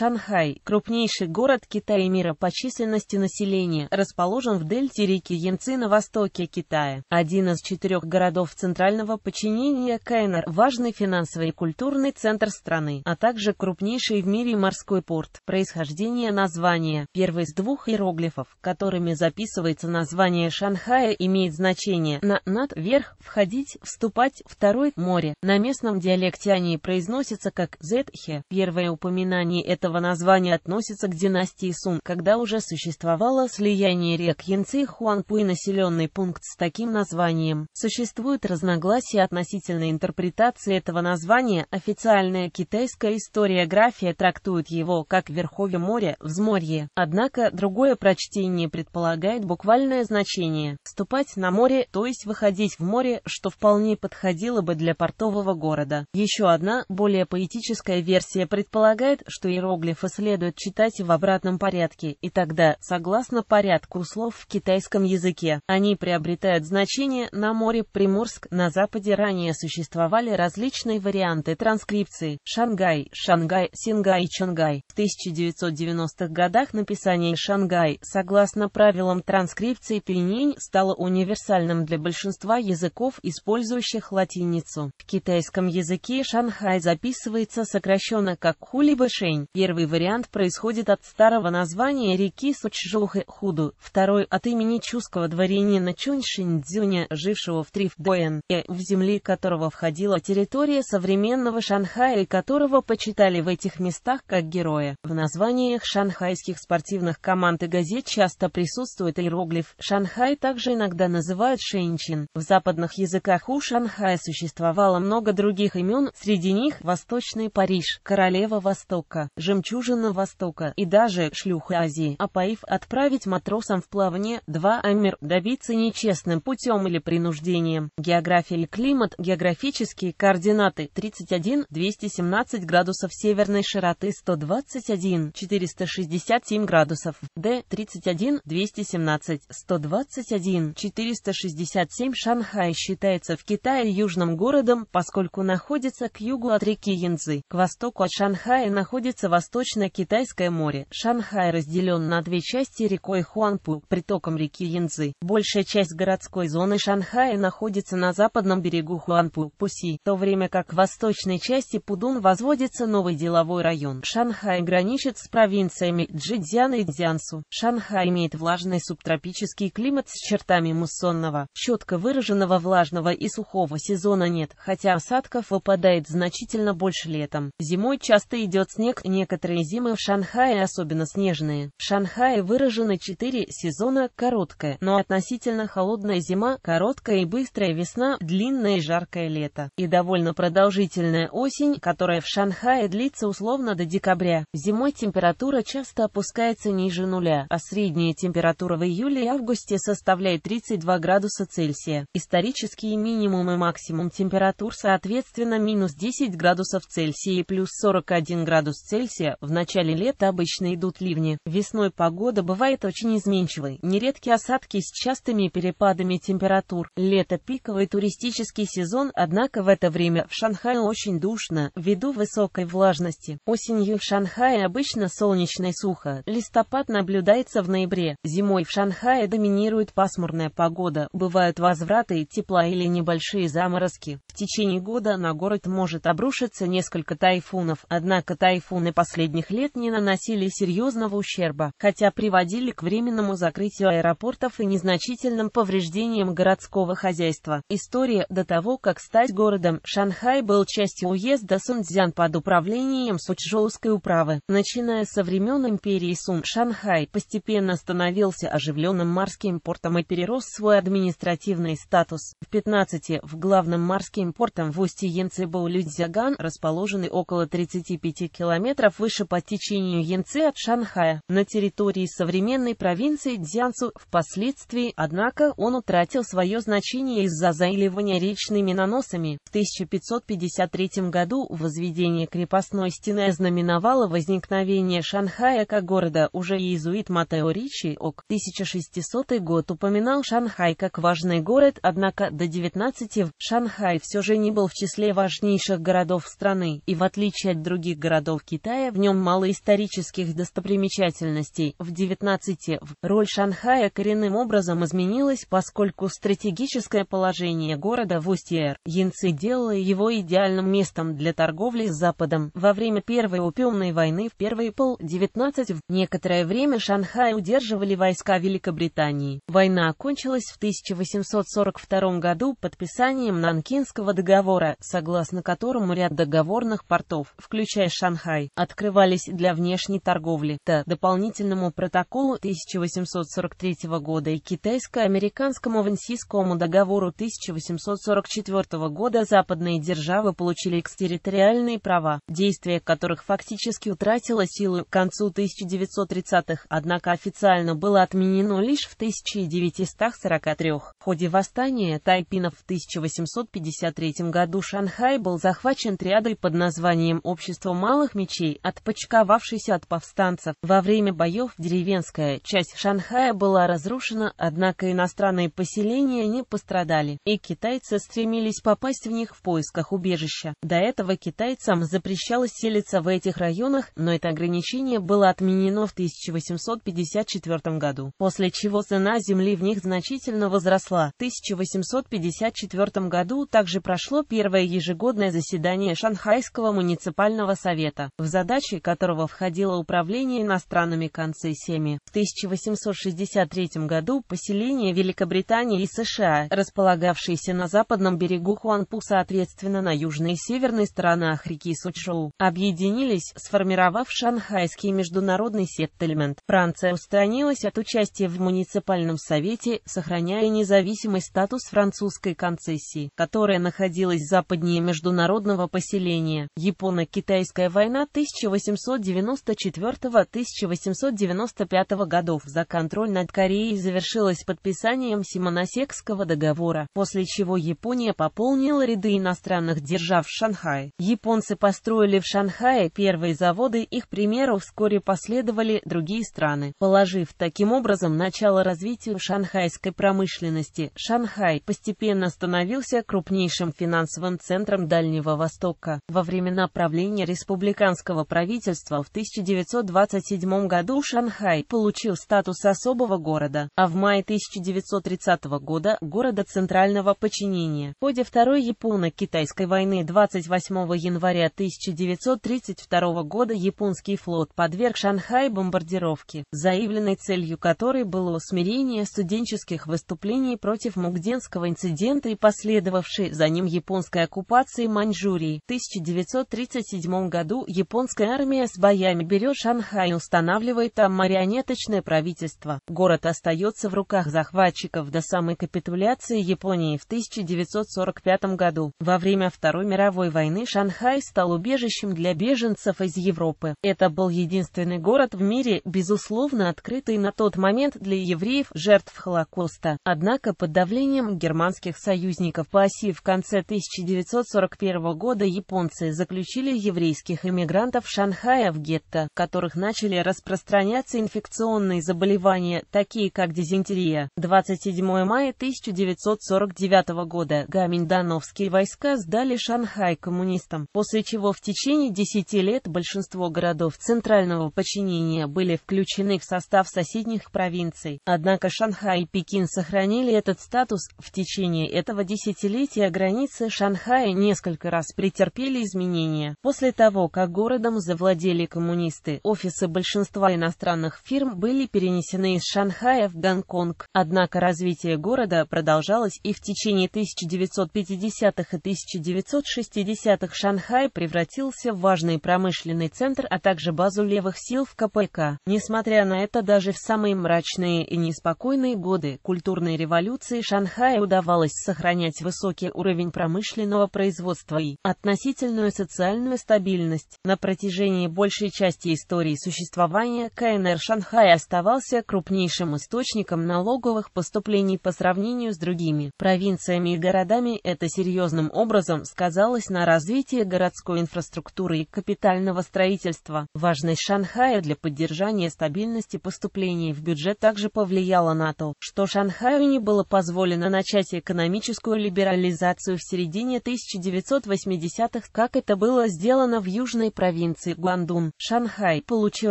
Шанхай, крупнейший город Китая и мира по численности населения, расположен в дельте реки Янцзы на востоке Китая. Один из четырех городов центрального подчинения Кайнер, важный финансовый и культурный центр страны, а также крупнейший в мире морской порт. Происхождение названия. Первый из двух иероглифов, которыми записывается название Шанхая, имеет значение на «над» — «вверх», «входить», «вступать», «второй» — «море». На местном диалекте они произносятся как «зетхе». Первое упоминание этого этого названия относится к династии Сун, когда уже существовало слияние рек Янцы и Хуанпу и населенный пункт с таким названием. Существуют разногласия относительно интерпретации этого названия. Официальная китайская историография трактует его как верховье моря, взморье. Однако другое прочтение предполагает буквальное значение «ступать на море», то есть выходить в море, что вполне подходило бы для портового города. Еще одна, более поэтическая версия предполагает, что Иерусалим иероглифы следует читать в обратном порядке, и тогда, согласно порядку слов в китайском языке, они приобретают значение на море Приморск. На Западе ранее существовали различные варианты транскрипции Шангай, Шангай, Сингай Чангай. В 1990-х годах написание Шангай, согласно правилам транскрипции пенень, стало универсальным для большинства языков, использующих латиницу. В китайском языке Шанхай записывается сокращенно как Хулибэшень. Первый вариант происходит от старого названия реки Сучжлухэ-Худу, второй — от имени чуского дворянина Чуньшиндзюня, жившего в Трифдоэн, в земли которого входила территория современного Шанхая и которого почитали в этих местах как героя. В названиях шанхайских спортивных команд и газет часто присутствует иероглиф «Шанхай», также иногда называют «Шэньчин». В западных языках у Шанхая существовало много других имен, среди них «Восточный Париж», «Королева Востока», «Жемчужина Востока» и даже «Шлюха Азии», а Паиф отправить матросам в плавание, 2. Амир давиться нечестным путем или принуждением. География и климат, географические координаты 31, 217 градусов северной широты 121, 467 градусов, Д 31, 217, 121, 467 Шанхай считается в Китае южным городом, поскольку находится к югу от реки Янзы, к востоку от Шанхая находится восток Восточно-Китайское море. Шанхай разделен на две части рекой Хуанпу, притоком реки Янзы. Большая часть городской зоны Шанхая находится на западном берегу Хуанпу, Пуси, в то время как в восточной части Пудун возводится новый деловой район. Шанхай граничит с провинциями Джидзян и Дзянсу. Шанхай имеет влажный субтропический климат с чертами муссонного, четко выраженного влажного и сухого сезона нет, хотя осадков выпадает значительно больше летом. Зимой часто идет снег, некоторые Некоторые зимы в Шанхае особенно снежные. В Шанхае выражены четыре сезона – короткая, но относительно холодная зима, короткая и быстрая весна, длинное и жаркое лето, и довольно продолжительная осень, которая в Шанхае длится условно до декабря. Зимой температура часто опускается ниже нуля, а средняя температура в июле и августе составляет 32 градуса Цельсия. Исторические минимум и максимум температур соответственно минус 10 градусов Цельсия и плюс 41 градус Цельсия Беларуси в начале лета обычно идут ливни. Весной погода бывает очень изменчивой. Нередки осадки с частыми перепадами температур. Лето – пиковый туристический сезон, однако в это время в Шанхае очень душно, ввиду высокой влажности. Осенью в Шанхае обычно солнечно и сухо. Листопад наблюдается в ноябре. Зимой в Шанхае доминирует пасмурная погода. Бывают возвраты тепла или небольшие заморозки. В течение года на город может обрушиться несколько тайфунов, однако тайфуны по последних лет не наносили серьезного ущерба, хотя приводили к временному закрытию аэропортов и незначительным повреждениям городского хозяйства. История до того, как стать городом, Шанхай был частью уезда Сунцзян под управлением Сучжоуской управы. Начиная со времен империи Сун, Шанхай постепенно становился оживленным морским портом и перерос свой административный статус. В 15 в главном морским портом в устье Янцзебоу Людзяган, расположенный около 35 километров выше по течению Янце от Шанхая, на территории современной провинции Дзянцу. Впоследствии, однако, он утратил свое значение из-за заиливания речными наносами. В 1553 году возведение крепостной стены ознаменовало возникновение Шанхая как города уже иезуит Матео Ричи ОК. 1600 год упоминал Шанхай как важный город, однако до 19 в Шанхай все же не был в числе важнейших городов страны, и в отличие от других городов Китая, в нем мало исторических достопримечательностей, в 19 в роль Шанхая коренным образом изменилась, поскольку стратегическое положение города в Устьер Янцы делало его идеальным местом для торговли с Западом. Во время Первой опиумной войны в первый пол 19 в некоторое время Шанхай удерживали войска Великобритании. Война окончилась в 1842 году подписанием Нанкинского договора, согласно которому ряд договорных портов, включая Шанхай, от открывались для внешней торговли. По дополнительному протоколу 1843 года и китайско-американскому Вансийскому договору 1844 года западные державы получили экстерриториальные права, действие которых фактически утратило силу к концу 1930-х, однако официально было отменено лишь в 1943. В ходе восстания тайпинов в 1853 году Шанхай был захвачен триадой под названием «Общество малых мечей», отпочковавшейся от повстанцев. Во время боев деревенская часть Шанхая была разрушена, однако иностранные поселения не пострадали, и китайцы стремились попасть в них в поисках убежища. До этого китайцам запрещалось селиться в этих районах, но это ограничение было отменено в 1854 году, после чего цена земли в них значительно возросла. В 1854 году также прошло первое ежегодное заседание Шанхайского муниципального совета. В задачу задачи которого входило управление иностранными концессиями. В 1863 году поселения Великобритании и США, располагавшиеся на западном берегу Хуанпу соответственно на южной и северной сторонах реки Сучжоу, объединились, сформировав Шанхайский международный сеттельмент. Франция устранилась от участия в муниципальном совете, сохраняя независимый статус французской концессии, которая находилась западнее международного поселения. Японо-Китайская война 1894-1895 годов за контроль над Кореей завершилось подписанием Симоносекского договора, после чего Япония пополнила ряды иностранных держав в Шанхае. Японцы построили в Шанхае первые заводы, их примеру вскоре последовали другие страны, положив таким образом начало развитию шанхайской промышленности. Шанхай постепенно становился крупнейшим финансовым центром Дальнего Востока. Во времена правления республиканского правительства в 1927 году Шанхай получил статус особого города, а в мае 1930 года – города центрального подчинения. В ходе Второй Японо-Китайской войны 28 января 1932 года японский флот подверг Шанхай бомбардировке, заявленной целью которой было усмирение студенческих выступлений против Мугденского инцидента и последовавшей за ним японской оккупации Маньчжурии. В 1937 году японская Китайская армия с боями берет Шанхай и устанавливает там марионеточное правительство. Город остается в руках захватчиков до самой капитуляции Японии в 1945 году. Во время Второй мировой войны Шанхай стал убежищем для беженцев из Европы. Это был единственный город в мире, безусловно открытый на тот момент для евреев, жертв Холокоста. Однако под давлением германских союзников по оси в конце 1941 года японцы заключили еврейских иммигрантов Шанхая в гетто, в которых начали распространяться инфекционные заболевания, такие как дизентерия. 27 мая 1949 года гаминьдановские войска сдали Шанхай коммунистам, после чего в течение 10 лет большинство городов центрального подчинения были включены в состав соседних провинций. Однако Шанхай и Пекин сохранили этот статус. В течение этого десятилетия границы Шанхая несколько раз претерпели изменения. После того, как городом завладели коммунисты, офисы большинства иностранных фирм были перенесены из Шанхая в Гонконг, однако развитие города продолжалось и в течение 1950-х и 1960-х Шанхай превратился в важный промышленный центр, а также базу левых сил в КПК. Несмотря на это, даже в самые мрачные и неспокойные годы культурной революции Шанхаю удавалось сохранять высокий уровень промышленного производства и относительную социальную стабильность. На протяжении протяжении большей части истории существования КНР Шанхай оставался крупнейшим источником налоговых поступлений по сравнению с другими провинциями и городами. Это серьезным образом сказалось на развитии городской инфраструктуры и капитального строительства. Важность Шанхая для поддержания стабильности поступлений в бюджет также повлияла на то, что Шанхаю не было позволено начать экономическую либерализацию в середине 1980-х, как это было сделано в Южной провинции провинции Гуандун, Шанхай, получил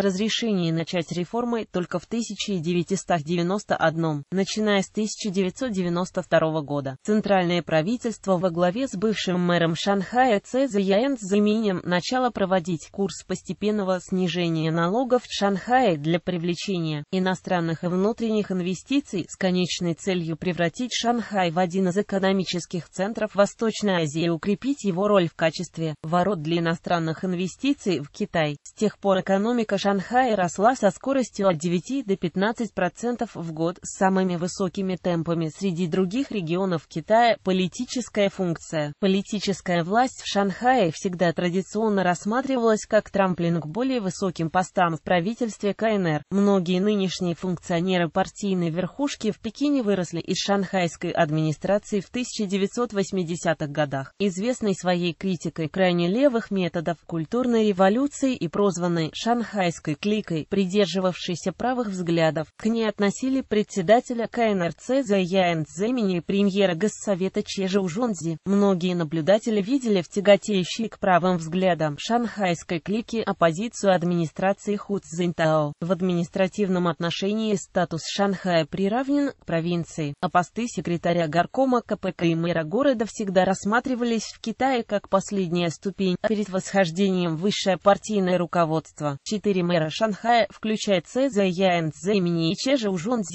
разрешение начать реформы только в 1991, начиная с 1992 года. Центральное правительство во главе с бывшим мэром Шанхая Цезэ Яэн Заменем начало проводить курс постепенного снижения налогов в Шанхае для привлечения иностранных и внутренних инвестиций с конечной целью превратить Шанхай в один из экономических центров Восточной Азии и укрепить его роль в качестве ворот для иностранных инвестиций экспедиции в Китай. С тех пор экономика Шанхая росла со скоростью от 9 до 15% процентов в год с самыми высокими темпами среди других регионов Китая. Политическая функция. Политическая власть в Шанхае всегда традиционно рассматривалась как трамплин к более высоким постам в правительстве КНР. Многие нынешние функционеры партийной верхушки в Пекине выросли из шанхайской администрации в 1980-х годах, Известный своей критикой крайне левых методов культурной революции революции и прозванной «шанхайской кликой», придерживавшейся правых взглядов. К ней относили председателя КНРЦ Зе Яэн и премьера Госсовета Чежи Ужунзи. Многие наблюдатели видели в тяготеющей к правым взглядам шанхайской клики оппозицию администрации Ху Цзиньтао. В административном отношении статус Шанхая приравнен к провинции, а посты секретаря горкома КПК и мэра города всегда рассматривались в Китае как последняя ступень перед восхождением выше высшее партийное руководство. Четыре мэра Шанхая, включая Цезэ Яэнцзэ имени Ичежа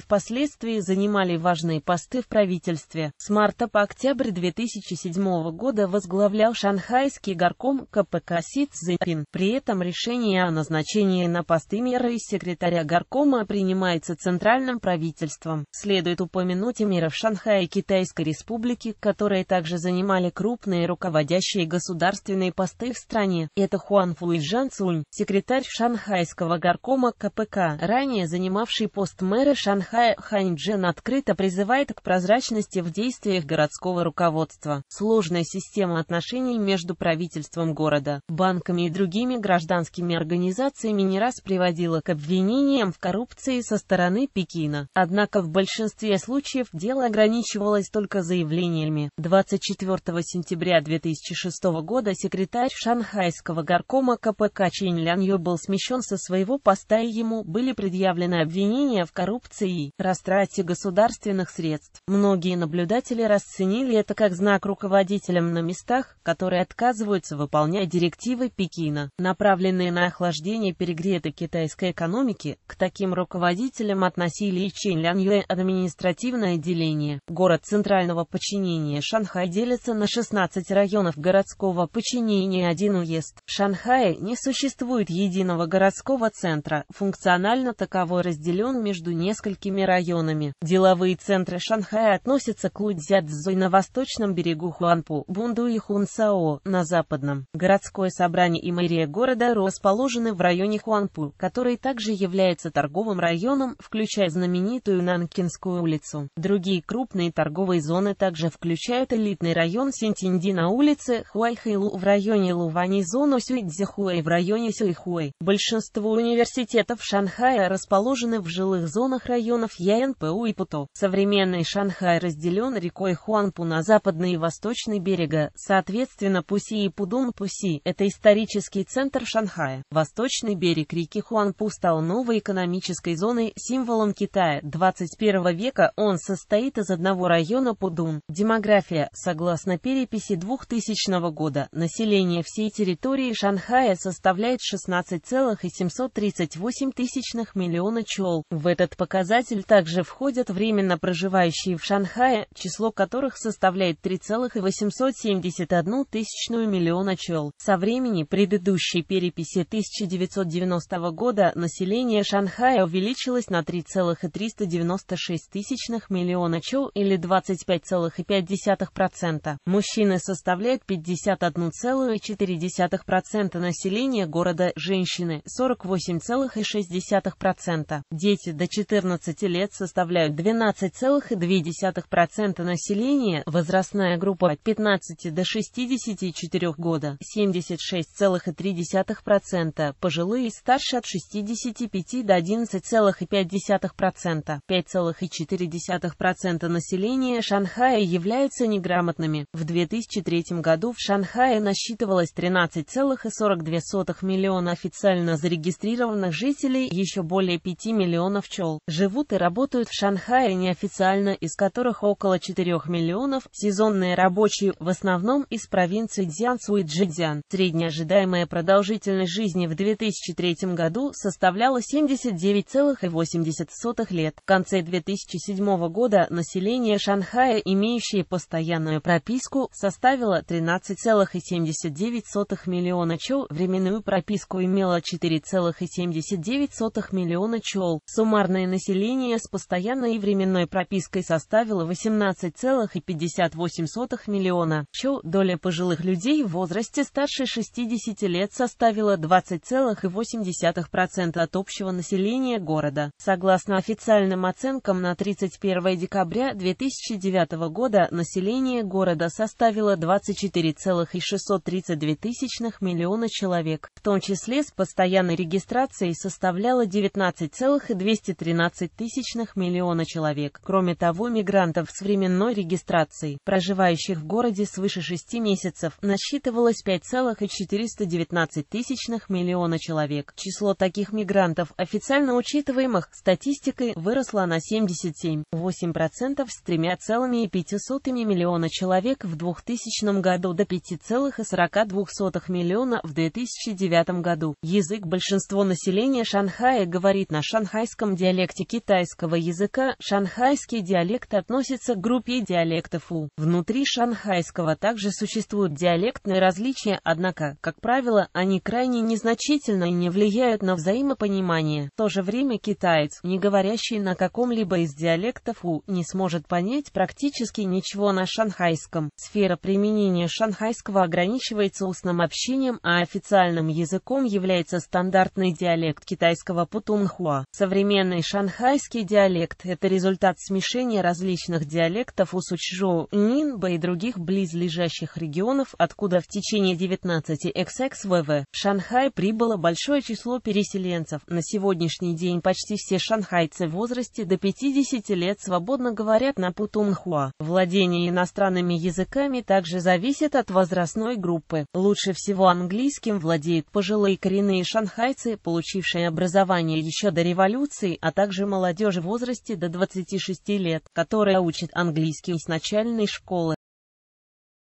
впоследствии занимали важные посты в правительстве. С марта по октябрь 2007 года возглавлял шанхайский горком КПК Си Цзэпин. При этом решение о назначении на посты мэра и секретаря горкома принимается центральным правительством. Следует упомянуть и мэров Шанхая и Китайской республики, которые также занимали крупные руководящие государственные посты в стране. Это Хуан Фуйжан Цунь, секретарь шанхайского горкома КПК, ранее занимавший пост мэра Шанхая Хань Джен открыто призывает к прозрачности в действиях городского руководства. Сложная система отношений между правительством города, банками и другими гражданскими организациями не раз приводила к обвинениям в коррупции со стороны Пекина. Однако в большинстве случаев дело ограничивалось только заявлениями. 24 сентября 2006 года секретарь шанхайского горкома наркома КПК Чин Лянью был смещен со своего поста и ему были предъявлены обвинения в коррупции и растрате государственных средств. Многие наблюдатели расценили это как знак руководителям на местах, которые отказываются выполнять директивы Пекина, направленные на охлаждение перегретой китайской экономики. К таким руководителям относили и Чин Лянью административное отделение. Город центрального подчинения Шанхай делится на 16 районов городского подчинения и один уезд. Шанхай Китае не существует единого городского центра, функционально таковой разделен между несколькими районами. Деловые центры Шанхая относятся к Лудзядзой на восточном берегу Хуанпу, Бунду и Хунсао на западном. Городское собрание и мэрия города расположены в районе Хуанпу, который также является торговым районом, включая знаменитую Нанкинскую улицу. Другие крупные торговые зоны также включают элитный район Синтинди на улице Хуайхайлу в районе Лувани зону Сюйдзи Цзяхуэй в районе Сюйхуэй. Большинство университетов Шанхая расположены в жилых зонах районов ЯНПУ и Путо. Современный Шанхай разделен рекой Хуанпу на западный и восточный берега, соответственно Пуси и Пудун-Пуси. Это исторический центр Шанхая. Восточный берег реки Хуанпу стал новой экономической зоной, символом Китая. 21 века он состоит из одного района Пудун. Демография, согласно переписи 2000 года, население всей территории Шанхая Шанхая составляет 16,738 миллиона чел. В этот показатель также входят временно проживающие в Шанхае, число которых составляет 3,871 тысячную миллиона чел. Со времени предыдущей переписи 1990 года население Шанхая увеличилось на 3,396 тысячных миллиона чел. или 25,5%. Мужчины составляют 51,4% населения города – женщины – 48,6%, процента дети до 14 лет составляют 12,2% процента населения, возрастная группа от 15 до 64 года – 76,3%, процента пожилые старше от 65 до 11,5%, процента 5,4% процента населения Шанхая являются неграмотными. В 2003 году в Шанхае насчитывалось 13,4 1,42 миллиона официально зарегистрированных жителей, еще более 5 миллионов пчел, живут и работают в Шанхае неофициально, из которых около 4 миллионов – сезонные рабочие, в основном из провинции Дзянцу и Джидзян. Средняя ожидаемая продолжительность жизни в 2003 году составляла 79,8 лет. В конце 2007 года население Шанхая, имеющее постоянную прописку, составило 13,79 миллиона человек временную прописку имело 4,79 миллиона чел. Суммарное население с постоянной и временной пропиской составило 18,58 миллиона Чел. Доля пожилых людей в возрасте старше 60 лет составила 20,8% от общего населения города. Согласно официальным оценкам на 31 декабря 2009 года население города составило 24,632 миллиона миллиона человек, в том числе с постоянной регистрацией составляло 19,213 тысячных миллиона человек. Кроме того, мигрантов с временной регистрацией, проживающих в городе свыше 6 месяцев, насчитывалось 5,419 тысячных миллиона человек. Число таких мигрантов, официально учитываемых статистикой, выросло на 77,8% с 3,5 миллиона человек в 2000 году до 5,42 миллиона в 2009 году. Язык большинство населения Шанхая говорит на шанхайском диалекте китайского языка. Шанхайский диалект относится к группе диалектов У. Внутри шанхайского также существуют диалектные различия, однако, как правило, они крайне незначительны и не влияют на взаимопонимание. В то же время китаец, не говорящий на каком-либо из диалектов У, не сможет понять практически ничего на шанхайском. Сфера применения шанхайского ограничивается устным общением, а официальным языком является стандартный диалект китайского путунхуа. Современный шанхайский диалект – это результат смешения различных диалектов у Сучжоу, Нинба и других близлежащих регионов, откуда в течение 19 XXVV в Шанхай прибыло большое число переселенцев. На сегодняшний день почти все шанхайцы в возрасте до 50 лет свободно говорят на путунхуа. Владение иностранными языками также зависит от возрастной группы. Лучше всего английский английским владеют пожилые коренные шанхайцы, получившие образование еще до революции, а также молодежь в возрасте до 26 лет, которая учит английский с начальной школы.